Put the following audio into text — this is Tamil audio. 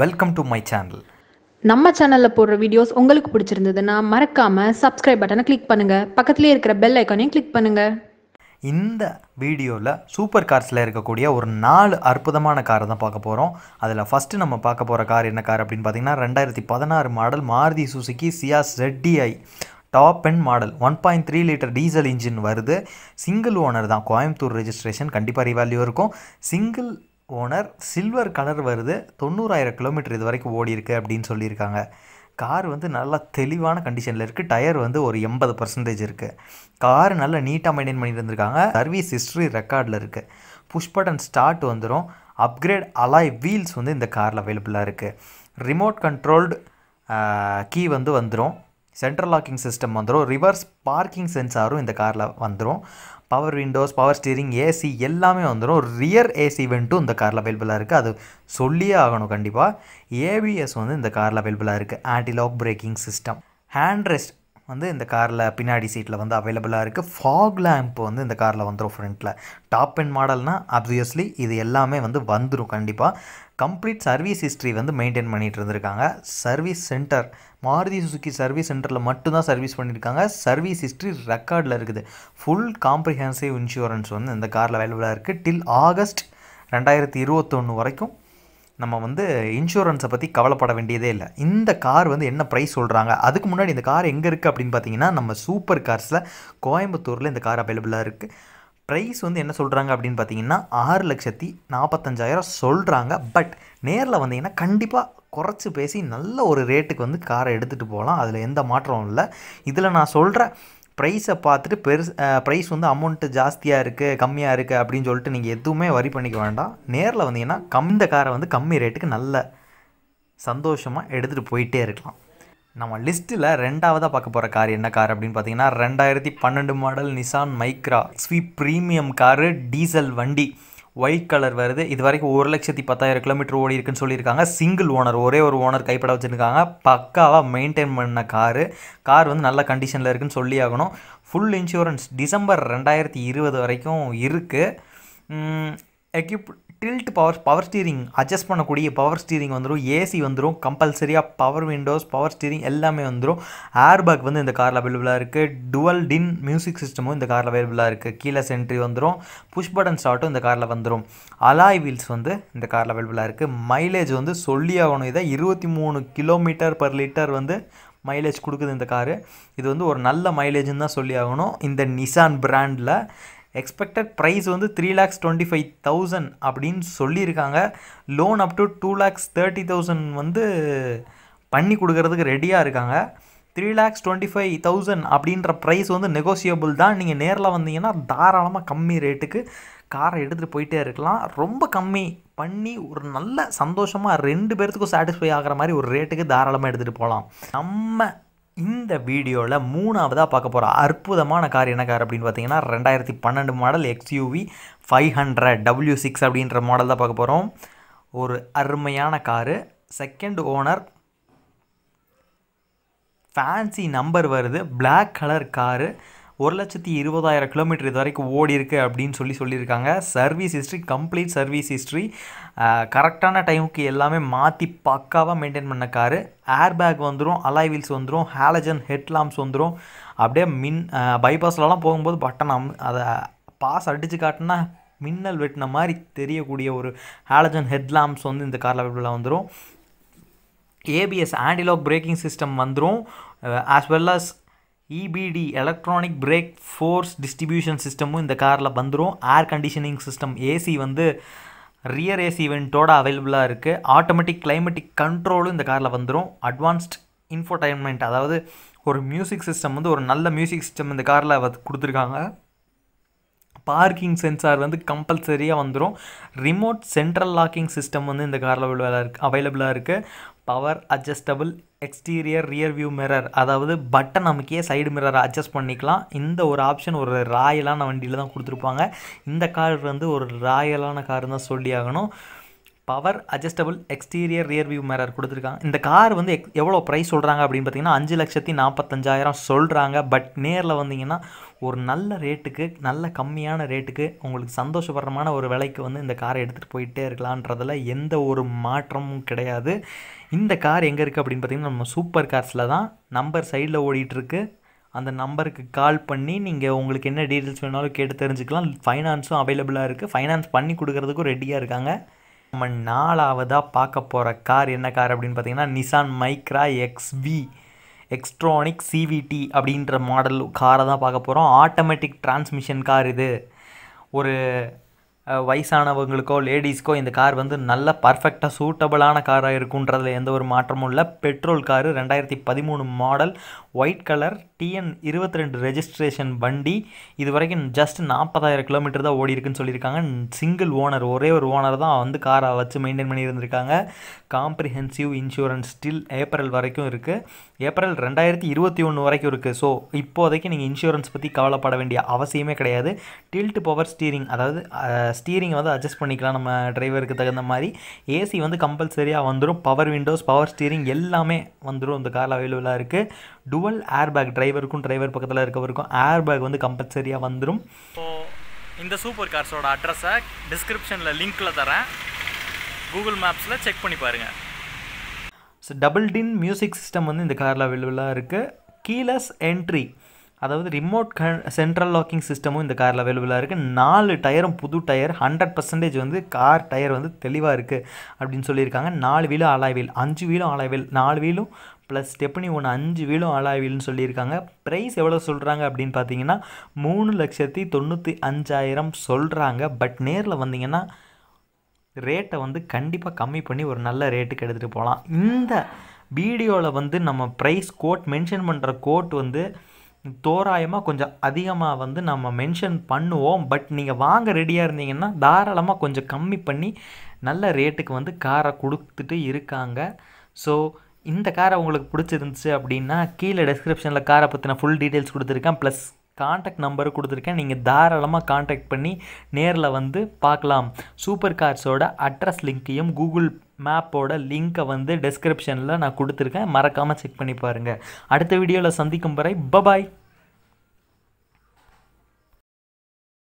வெல்கம் டு மை சேனல் நம்ம சேனலில் போடுற வீடியோஸ் உங்களுக்கு பிடிச்சிருந்ததுன்னா மறக்காமல் சப்ஸ்கிரைப் பட்டனை கிளிக் பண்ணுங்கள் பக்கத்துலேயே இருக்கிற பெல் ஐக்கானையும் கிளிக் பண்ணுங்கள் இந்த வீடியோவில் சூப்பர் கார்ஸில் இருக்கக்கூடிய ஒரு நாலு அற்புதமான காரை தான் பார்க்க போகிறோம் அதில் ஃபஸ்ட்டு நம்ம பார்க்க போகிற கார் என்ன கார் அப்படின்னு பார்த்தீங்கன்னா ரெண்டாயிரத்தி பதினாறு மாடல் மாருதி சுசுக்கி சியாஸ் ரெட்டிஐ top and model one point three litre diesel engine வருது சிங்கிள் ஓனர் தான் கோயம்புத்தூர் ரெஜிஸ்ட்ரேஷன் கண்டிப்பாக ரிவால்யூ இருக்கும் சிங்கிள் ஓனர் சில்வர் கலர் வருது தொண்ணூறாயிரம் கிலோமீட்டர் இது வரைக்கும் ஓடி இருக்குது அப்படின்னு சொல்லியிருக்காங்க கார் வந்து நல்லா தெளிவான கண்டிஷனில் இருக்குது டயர் வந்து ஒரு எண்பது பர்சன்டேஜ் இருக்குது கார் நல்லா நீட்டாக மெயின்டைன் பண்ணிட்டு இருந்திருக்காங்க சர்வீஸ் ஹிஸ்ட்ரி ரெக்கார்டில் இருக்குது புஷ் பட்டன் ஸ்டார்ட் வந்துடும் அப்கிரேட் அலாய் வீல்ஸ் வந்து இந்த காரில் அவைலபிளாக இருக்குது ரிமோட் கண்ட்ரோல்டு கீ வந்து வந்துடும் சென்ட்ரல் லாக்கிங் சிஸ்டம் வந்துடும் ரிவர்ஸ் பார்க்கிங் சென்சாரும் இந்த காரில் வந்துடும் power windows power steering AC எல்லாமே வந்துடும் ரியர் ஏசி வெண்ட்டும் இந்த காரில் அவைலபிளாக இருக்குது அது சொல்லியே ஆகணும் கண்டிப்பாக ஏபிஎஸ் வந்து இந்த காரில் அவைலபிளாக இருக்குது anti lock braking system hand rest வந்து இந்த காரில் பின்னாடி சீட்டில் வந்து அவைலபிளாக இருக்குது ஃபாக் லேம்ப் வந்து இந்த காரில் வந்துடும் ஃப்ரண்ட்டில் டாப் அண்ட் மாடல்னால் அப்வியஸ்லி இது எல்லாமே வந்து வந்துடும் கண்டிப்பாக கம்ப்ளீட் சர்வீஸ் ஹிஸ்ட்ரி வந்து மெயின்டைன் பண்ணிகிட்டு இருந்திருக்காங்க service centre Maruti Suzuki service சென்டரில் மட்டும்தான் சர்வீஸ் பண்ணியிருக்காங்க சர்வீஸ் ஹிஸ்ட்ரி ரெக்கார்டில் இருக்குது ஃபுல் காம்ப்ரிஹென்சிவ் இன்சூரன்ஸ் வந்து இந்த காரில் அவைலபிளாக இருக்குது டில் ஆகஸ்ட் ரெண்டாயிரத்தி இருபத்தொன்று வரைக்கும் நம்ம வந்து இன்சூரன்ஸை பற்றி கவலைப்பட வேண்டியதே இல்லை இந்த கார் வந்து என்ன ப்ரைஸ் சொல்கிறாங்க அதுக்கு முன்னாடி இந்த கார் எங்கே இருக்குது அப்படின்னு பார்த்தீங்கன்னா நம்ம சூப்பர் கார்ஸில் கோயம்புத்தூரில் இந்த கார் அவைலபிளாக இருக்குது ப்ரைஸ் வந்து என்ன சொல்கிறாங்க அப்படின்னு பார்த்தீங்கன்னா ஆறு லட்சத்தி நாற்பத்தஞ்சாயிரம் சொல்கிறாங்க பட் நேரில் வந்தீங்கன்னா கண்டிப்பாக குறைச்சி பேசி நல்ல ஒரு ரேட்டுக்கு வந்து காரை எடுத்துகிட்டு போகலாம் அதில் எந்த மாற்றமும் இல்லை இதில் நான் சொல்கிற ப்ரைஸை பார்த்துட்டு பெருசு ப்ரைஸ் வந்து அமௌண்ட்டு ஜாஸ்தியாக இருக்குது கம்மியாக இருக்குது அப்படின்னு சொல்லிட்டு நீங்கள் எதுவுமே வரி பண்ணிக்க வேண்டாம் நேரில் வந்தீங்கன்னா கம்மிந்த காரை வந்து கம்மி ரேட்டுக்கு நல்ல சந்தோஷமாக எடுத்துகிட்டு போயிட்டே இருக்கலாம் நம்ம லிஸ்ட்டில் ரெண்டாவதாக பார்க்க போகிற கார் என்ன கார் அப்படின்னு பார்த்தீங்கன்னா ரெண்டாயிரத்தி பன்னெண்டு மாடல் நிசான் மைக்ரா ஸ்வீப் ப்ரீமியம் காரு டீசல் வண்டி ஒயிட் கலர் வருது இது வரைக்கும் ஒரு லட்சத்தி பத்தாயிரம் கிலோமீட்டர் ஓடி இருக்குன்னு சொல்லியிருக்காங்க சிங்கிள் ஓனர் ஒரே ஒரு ஓனர் கைப்பட வச்சுருக்காங்க பக்காவாக மெயின்டைன் பண்ண காரு கார் வந்து நல்ல கண்டிஷனில் இருக்குதுன்னு சொல்லி ஆகணும் ஃபுல் இன்சூரன்ஸ் டிசம்பர் ரெண்டாயிரத்தி இருபது வரைக்கும் இருக்குது எக்யூப் tilt power power steering adjust பண்ணக்கூடிய பவர் ஸ்டீரிங் வந்துடும் ஏசி வந்துடும் கம்பல்சரியாக பவர் விண்டோஸ் பவர் ஸ்டீரிங் எல்லாமே வந்துடும் ஏர் பேக் வந்து இந்த காரில் அவைலபிளாக இருக்குது டுவல் டின் மியூசிக் சிஸ்டமும் இந்த காரில் அவைலபிளாக இருக்குது கீழே சென்ட்ரி வந்துடும் புஷ் பட்டன் ஸ்டார்ட்டும் இந்த காரில் வந்துடும் அலாய் வீல்ஸ் வந்து இந்த காரில் அவைலபிளாக இருக்குது மைலேஜ் வந்து சொல்லி ஆகணும் இதை இருபத்தி மூணு கிலோமீட்டர் பர் லிட்டர் வந்து மைலேஜ் கொடுக்குது இந்த காரு இது வந்து ஒரு நல்ல மைலேஜ்னு தான் சொல்லி ஆகணும் இந்த நிசான் பிராண்டில் எக்ஸ்பெக்டட் ப்ரைஸ் வந்து three lakhs twenty five thousand அப்படின்னு சொல்லியிருக்காங்க loan up to two lakhs thirty thousand வந்து பண்ணி கொடுக்கறதுக்கு ரெடியாக இருக்காங்க three lakhs twenty five thousand அப்படின்ற ப்ரைஸ் வந்து நெகோசியபிள் தான் நீங்கள் நேரில் வந்தீங்கன்னா தாராளமாக கம்மி ரேட்டுக்கு காரை எடுத்துகிட்டு போயிட்டே இருக்கலாம் ரொம்ப கம்மி பண்ணி ஒரு நல்ல சந்தோஷமாக ரெண்டு பேர்த்துக்கும் சாட்டிஸ்ஃபை ஆகிற மாதிரி ஒரு ரேட்டுக்கு தாராளமாக எடுத்துகிட்டு போகலாம் நம்ம இந்த வீடியோவில் மூணாவதாக பார்க்க போகிற அற்புதமான கார் என்ன கார் அப்படின்னு பார்த்தீங்கன்னா ரெண்டாயிரத்தி பன்னெண்டு model XUV five hundred W six அப்படின்ற மாடல் தான் பார்க்க போகிறோம் ஒரு அருமையான car second owner fancy number வருது பிளாக் கலர் காரு ஒரு லட்சத்தி இருபதாயிரம் கிலோமீட்டர் இது வரைக்கும் ஓடி இருக்கு அப்படின்னு சொல்லி சொல்லியிருக்காங்க service history complete service history கரெக்டான டைமுக்கு எல்லாமே மாற்றி பக்காவாக மெயின்டைன் பண்ண காரு ஏர் பேக் வந்துடும் அலாய் வீல்ஸ் வந்துடும் ஹேலஜன் ஹெட் லாம்ப்ஸ் வந்துடும் அப்படியே மின் பைபாஸ்லலாம் போகும்போது பட்டன் அம் அதை பாஸ் அடித்து காட்டினா மின்னல் வெட்டின மாதிரி தெரியக்கூடிய ஒரு ஹேலஜன் ஹெட் லாம்ப்ஸ் வந்து இந்த காரில் அவைலபிளாக வந்துடும் ஏபிஎஸ் ஆண்டிலாக் பிரேக்கிங் சிஸ்டம் வந்துடும் as well as EBD electronic brake force distribution சிஸ்டமும் இந்த காரில் வந்துடும் ஏர் கண்டிஷனிங் சிஸ்டம் ஏசி வந்து ரியர் ஏசி வெண்ட்டோட அவைலபிளாக இருக்குது ஆட்டோமேட்டிக் கிளைமேட்டிக் கண்ட்ரோலும் இந்த காரில் வந்துடும் அட்வான்ஸ்ட் இன்ஃபோடைன்மெண்ட் அதாவது ஒரு மியூசிக் சிஸ்டம் வந்து ஒரு நல்ல மியூசிக் சிஸ்டம் இந்த காரில் கொடுத்துருக்காங்க பார்க்கிங் சென்சார் வந்து கம்பல்சரியாக வந்துடும் ரிமோட் சென்ட்ரல் லாக்கிங் சிஸ்டம் வந்து இந்த காரில் அவைலபிளாக இருக்குது power adjustable exterior rear view mirror அதாவது பட்டன் நமக்கே சைடு மிரர் அட்ஜஸ்ட் பண்ணிக்கலாம் இந்த ஒரு ஆப்ஷன் ஒரு ராயலான வண்டியில் தான் கொடுத்துருப்பாங்க இந்த கார் வந்து ஒரு ராயலான காருன்னு தான் சொல்லி ஆகணும் power adjustable exterior rear view mirror கொடுத்துருக்காங்க இந்த கார் வந்து எக் எவ்வளோ ப்ரைஸ் சொல்கிறாங்க அப்படின்னு பார்த்தீங்கன்னா அஞ்சு லட்சத்தி நாற்பத்தஞ்சாயிரம் சொல்கிறாங்க பட் நேரில் வந்தீங்கன்னா ஒரு நல்ல ரேட்டுக்கு நல்ல கம்மியான ரேட்டுக்கு உங்களுக்கு சந்தோஷபரமான ஒரு விலைக்கு வந்து இந்த காரை எடுத்துகிட்டு போயிட்டே இருக்கலான்றதில் எந்த ஒரு மாற்றமும் கிடையாது இந்த கார் எங்கே இருக்குது அப்படின்னு பார்த்தீங்கன்னா நம்ம சூப்பர் கார்ஸில் தான் நம்பர் சைடில் ஓடிட்டுருக்கு அந்த நம்பருக்கு கால் பண்ணி நீங்கள் உங்களுக்கு என்ன டீட்டெயில்ஸ் வேணாலும் கேட்டு தெரிஞ்சுக்கலாம் ஃபைனான்ஸும் அவைலபிளாக இருக்குது ஃபைனான்ஸ் பண்ணி கொடுக்குறதுக்கும் ரெடியாக இருக்காங்க நம்ம நாலாவதாக பார்க்க போகிற கார் என்ன கார் அப்படின்னு பார்த்தீங்கன்னா Nissan Micra XV Xtronic CVT அப்படின்ற மாடல் காரை தான் பார்க்க போகிறோம் ஆட்டோமேட்டிக் டிரான்ஸ்மிஷன் கார் இது ஒரு வயசானவங்களுக்கோ லேடிஸ்க்கோ இந்த கார் வந்து நல்ல பர்ஃபெக்டாக சூட்டபுளான காராக இருக்குன்றதில் எந்த ஒரு மாற்றமும் இல்லை பெட்ரோல் காரு ரெண்டாயிரத்தி பதிமூணு மாடல் ஒயிட் கலர் டிஎன் இருபத்தி ரெண்டு ரெஜிஸ்ட்ரேஷன் வண்டி இது வரைக்கும் ஜஸ்ட் நாற்பதாயிரம் கிலோமீட்டர் தான் ஓடி இருக்குன்னு சொல்லியிருக்காங்க சிங்கிள் ஓனர் ஒரே ஒரு ஓனர் தான் வந்து காரை வச்சு மெயின்டைன் பண்ணி இருந்திருக்காங்க காம்ப்ரிஹென்சிவ் இன்சூரன்ஸ் ஸ்டில் ஏப்ரல் வரைக்கும் இருக்குது ஏப்ரல் ரெண்டாயிரத்தி இருபத்தி ஒன்று வரைக்கும் இருக்குது ஸோ இப்போதைக்கு நீங்கள் இன்சூரன்ஸ் பற்றி கவலைப்பட வேண்டிய அவசியமே கிடையாது டில்ட் பவர் ஸ்டீரிங் அதாவது ஸ்டீரிங் வந்து அட்ஜஸ்ட் பண்ணிக்கலாம் நம்ம டிரைவருக்கு தகுந்த மாதிரி ஏசி வந்து கம்பல்சரியாக வந்துடும் பவர் விண்டோஸ் பவர் ஸ்டீரிங் எல்லாமே வந்துடும் இந்த காரில் அவைலபிளாக இருக்குது டுவல் ஏர் பேக் டிரைவருக்கும் டிரைவர் பக்கத்தில் இருக்கவருக்கும் ஏர் பேக் வந்து கம்பல்சரியாக வந்துடும் இந்த சூப்பர் கார்ஸோட அட்ரஸை டிஸ்கிரிப்ஷனில் லிங்க்கில் தரேன் கூகுள் மேப்ஸில் செக் பண்ணி பாருங்கள் so double din music system வந்து இந்த காரில் அவைலபிளாக இருக்குது கீலஸ் என்ட்ரி அதாவது ரிமோட் க சென்ட்ரல் லாக்கிங் சிஸ்டமும் இந்த காரில் அவைலபிளாக இருக்குது நாலு டயரும் புது டயர் ஹண்ட்ரட் பர்சன்டேஜ் வந்து கார் டயர் வந்து தெளிவாக இருக்குது அப்படின்னு சொல்லியிருக்காங்க நாலு வீலும் ஆலாய் வீல் அஞ்சு வீலும் ஆலாய் வீல் நாலு வீலும் ப்ளஸ் ஸ்டெப்னி ஒன்று அஞ்சு வீலும் ஆலாய் வீல்னு சொல்லியிருக்காங்க ப்ரைஸ் எவ்வளோ சொல்கிறாங்க அப்படின்னு பார்த்தீங்கன்னா மூணு லட்சத்தி தொண்ணூற்றி அஞ்சாயிரம் சொல்கிறாங்க பட் நேரில் வந்தீங்கன்னா ரேட்டை வந்து கண்டிப்பாக கம்மி பண்ணி ஒரு நல்ல ரேட்டுக்கு எடுத்துகிட்டு போகலாம் இந்த வீடியோவில் வந்து நம்ம ப்ரைஸ் கோட் மென்ஷன் பண்ணுற கோட் வந்து தோராயமாக கொஞ்சம் அதிகமாக வந்து நம்ம மென்ஷன் பண்ணுவோம் பட் நீங்கள் வாங்க ரெடியாக இருந்தீங்கன்னா தாராளமாக கொஞ்சம் கம்மி பண்ணி நல்ல ரேட்டுக்கு வந்து காரை கொடுத்துட்டு இருக்காங்க ஸோ இந்த காரை உங்களுக்கு பிடிச்சிருந்துச்சு அப்படின்னா கீழே டெஸ்கிரிப்ஷனில் காரை பற்றின ஃபுல் டீட்டெயில்ஸ் கொடுத்துருக்கேன் ப்ளஸ் காண்டாக்ட் நம்பரு கொடுத்துருக்கேன் நீங்கள் தாராளமாக காண்டாக்ட் பண்ணி நேரில் வந்து பார்க்கலாம் சூப்பர் கார்ஸோட அட்ரஸ் லிங்க்கையும் கூகுள் மேப்போட லிங்க்கை வந்து டெஸ்கிரிப்ஷனில் நான் கொடுத்துருக்கேன் மறக்காமல் செக் பண்ணி பாருங்கள் அடுத்த வீடியோவில் சந்திக்கும் வரை பபாய்